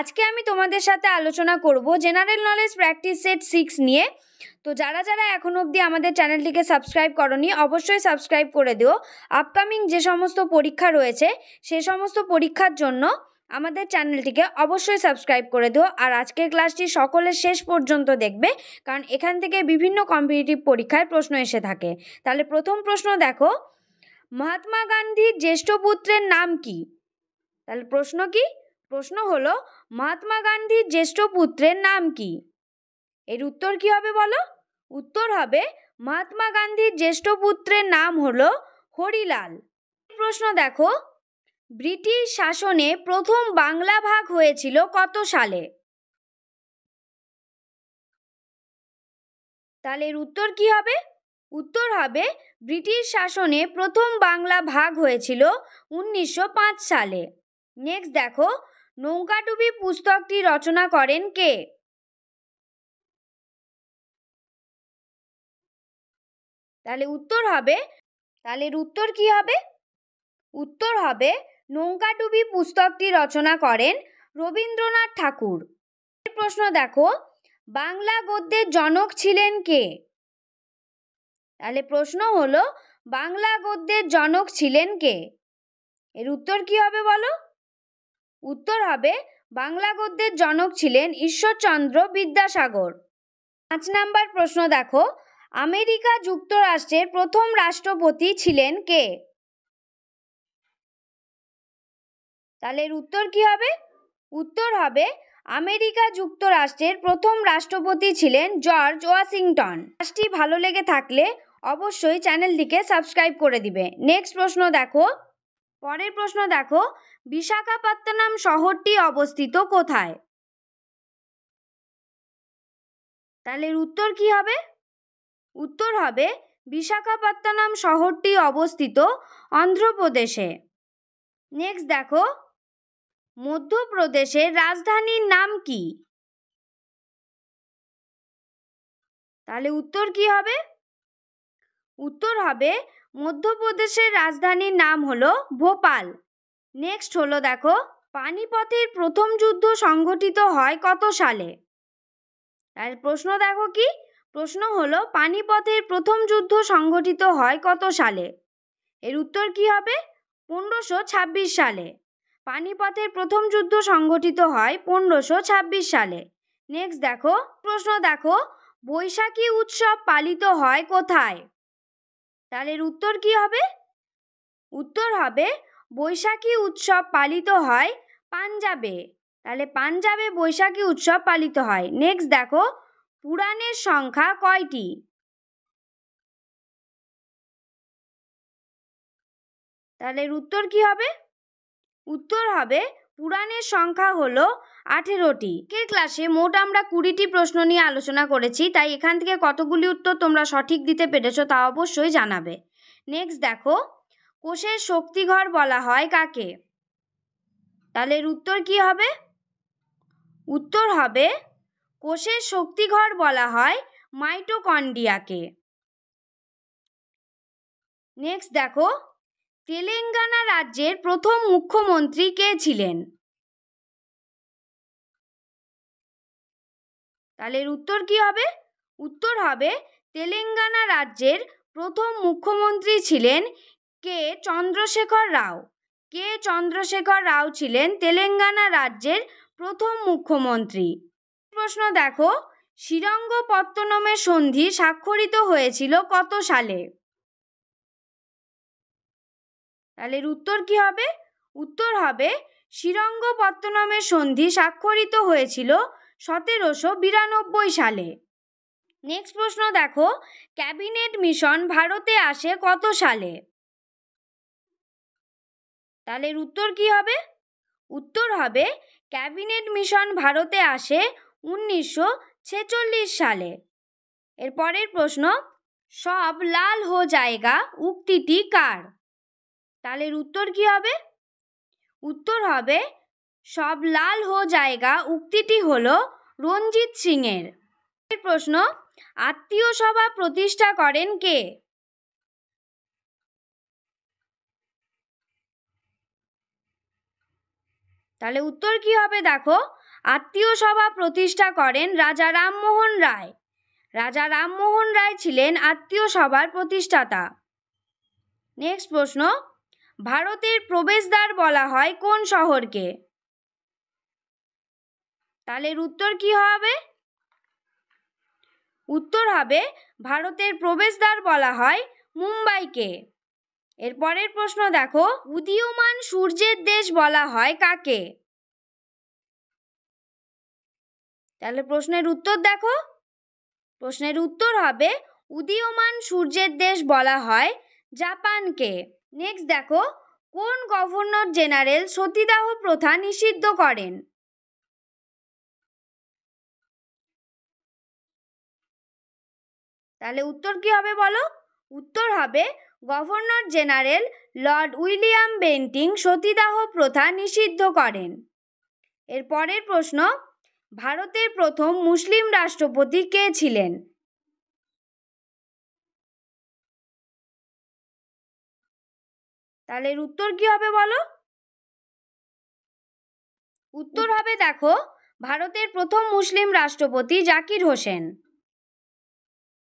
আজকে আমি তোমাদের সাথে আলোচনা করব general knowledge practice set six নিয়ে তো যারা যারা এখন অবধি আমাদের চ্যানেলটিকে সাবস্ক্রাইব করনি অবশ্যই সাবস্ক্রাইব করে দিও আপকামিং যে সমস্ত পরীক্ষা রয়েছে সে সমস্ত পরীক্ষার জন্য আমাদের চ্যানেলটিকে অবশ্যই সাবস্ক্রাইব করে দিও আর আজকের ক্লাসটি সকলের শেষ পর্যন্ত দেখবে কারণ এখান থেকে বিভিন্ন কম্পিটিটিভ পরীক্ষায় প্রশ্ন এসে থাকে তাহলে প্রথম প্রশ্ন দেখো মহাত্মা গান্ধীর জ্যেষ্ঠ পুত্রের নাম কি তাহলে প্রশ্ন কি প্রশ্ন হলো মহাত্মা গান্ধীর জ্যেষ্ঠ পুত্রের নাম কি এর উত্তর কি হবে বলো উত্তর হবে মহাত্মা গান্ধীর জ্যেষ্ঠ পুত্রের নাম হলো হরিলাল প্রশ্ন দেখো ব্রিটিশ শাসনে প্রথম বাংলা ভাগ হয়েছিল কত সালে তাহলে এর উত্তর কি হবে উত্তর হবে ব্রিটিশ শাসনে প্রথম বাংলা ভাগ হয়েছিল উনিশশো সালে নেক্সট দেখো নৌকাডুবি পুস্তকটি রচনা করেন কে তাহলে উত্তর হবে তাহলে উত্তর কি হবে উত্তর হবে নৌকাডুবি পুস্তকটি রচনা করেন রবীন্দ্রনাথ ঠাকুর প্রশ্ন দেখো বাংলা গদ্যের জনক ছিলেন কে তাহলে প্রশ্ন হলো বাংলা গদ্যের জনক ছিলেন কে এর উত্তর কি হবে বলো উত্তর হবে বাংলা গদ্যের জনক ছিলেন ঈশ্বরচন্দ্র বিদ্যাসাগর পাঁচ নাম্বার প্রশ্ন দেখো আমেরিকা যুক্তরাষ্ট্রের প্রথম রাষ্ট্রপতি ছিলেন কে তাহলে উত্তর কি হবে উত্তর হবে আমেরিকা যুক্তরাষ্ট্রের প্রথম রাষ্ট্রপতি ছিলেন জর্জ ওয়াশিংটন কাজটি ভালো লেগে থাকলে অবশ্যই চ্যানেলটিকে সাবস্ক্রাইব করে দিবে নেক্সট প্রশ্ন দেখো পরের প্রশ্ন দেখো বিশাখাপত্তনম শহরটি অবস্থিত কোথায় তাহলে উত্তর কি হবে উত্তর হবে বিশাখাপত্তনম শহরটি অবস্থিত অন্ধ্রপ্রদেশে নেক্সট দেখো মধ্যপ্রদেশের রাজধানীর নাম কি তাহলে উত্তর কি হবে উত্তর হবে মধ্যপ্রদেশের রাজধানীর নাম হলো ভোপাল নেক্সট হলো দেখো পানিপথের প্রথম যুদ্ধ সংঘটিত হয় কত সালে আর প্রশ্ন দেখো কি প্রশ্ন হলো পানিপথের প্রথম যুদ্ধ সংঘটিত হয় কত সালে এর উত্তর কি হবে পনেরোশো ছাব্বিশ সালে পানিপথের প্রথম যুদ্ধ সংঘটিত হয় পনেরোশো ছাব্বিশ সালে নেক্সট দেখো প্রশ্ন দেখো বৈশাখী উৎসব পালিত হয় কোথায় তাহলে উত্তর কি হবে উত্তর হবে বৈশাখী উৎসব পালিত হয় পাঞ্জাবে তাহলে পাঞ্জাবে বৈশাখী উৎসব পালিত হয় নেক্সট দেখো পুরাণের সংখ্যা কয়টি তাহলে উত্তর কি হবে উত্তর হবে পুরাণের সংখ্যা হলো আঠেরোটি আজকের ক্লাসে মোট আমরা কুড়িটি প্রশ্ন নিয়ে আলোচনা করেছি তাই এখান থেকে কতগুলি উত্তর তোমরা সঠিক দিতে পেরেছো তা অবশ্যই জানাবে নেক্সট দেখো কোষের শক্তিঘর বলা হয় কাকে তাহলে উত্তর কি হবে উত্তর হবে কোষের শক্তিঘর বলা হয় মাইটোকন্ডিয়াকে নেক্সট দেখো তেলেঙ্গানা রাজ্যের প্রথম মুখ্যমন্ত্রী কে ছিলেন তাহলে উত্তর কি হবে উত্তর হবে তেলেঙ্গানা রাজ্যের প্রথম মুখ্যমন্ত্রী ছিলেন কে চন্দ্রশেখর রাও কে চন্দ্রশেখর রাও ছিলেন তেলেঙ্গানা রাজ্যের প্রথম মুখ্যমন্ত্রী প্রশ্ন দেখো পত্তনমের সন্ধি স্বাক্ষরিত হয়েছিল কত সালে তাহলে উত্তর কি হবে উত্তর হবে পত্তনমের সন্ধি স্বাক্ষরিত হয়েছিল সতেরোশো বিরানব্বই সালে নেক্সট প্রশ্ন দেখো ক্যাবিনেট মিশন ভারতে আসে কত সালে তাহলে উত্তর কী হবে উত্তর হবে ক্যাবিনেট মিশন ভারতে আসে উনিশশো ছেচল্লিশ সালে এর পরের প্রশ্ন সব লাল হো জায়গা উক্তিটি কার তাহলে উত্তর কি হবে উত্তর হবে সব লাল হো জায়গা উক্তিটি হল রঞ্জিত সিংয়ের প্রশ্ন আত্মীয় সভা প্রতিষ্ঠা করেন কে তাহলে উত্তর কি হবে দেখো আত্মীয় সভা প্রতিষ্ঠা করেন রাজা রামমোহন রায় রাজা রামমোহন রায় ছিলেন আত্মীয় সভার প্রতিষ্ঠাতা নেক্সট প্রশ্ন ভারতের প্রবেশদ্বার বলা হয় কোন শহরকে তাহলে উত্তর কি হবে উত্তর হবে ভারতের প্রবেশদ্বার বলা হয় মুম্বাইকে এরপরের প্রশ্ন দেখো উদীয়মান সূর্যের দেশ বলা হয় কাকে তাহলে প্রশ্নের উত্তর দেখো প্রশ্নের উত্তর হবে উদীয়মান সূর্যের দেশ বলা হয় জাপানকে নেক্সট দেখো কোন গভর্নর জেনারেল সতীদাহ প্রথা নিষিদ্ধ করেন তাহলে উত্তর কি হবে বলো উত্তর হবে governor general lord William Bentinck সতীদাহ প্রথা নিষিদ্ধ করেন এর পরের প্রশ্ন ভারতের প্রথম মুসলিম রাষ্ট্রপতি কে ছিলেন তাহলে উত্তর কি হবে বলো উত্তর হবে দেখো ভারতের প্রথম মুসলিম রাষ্ট্রপতি জাকির হোসেন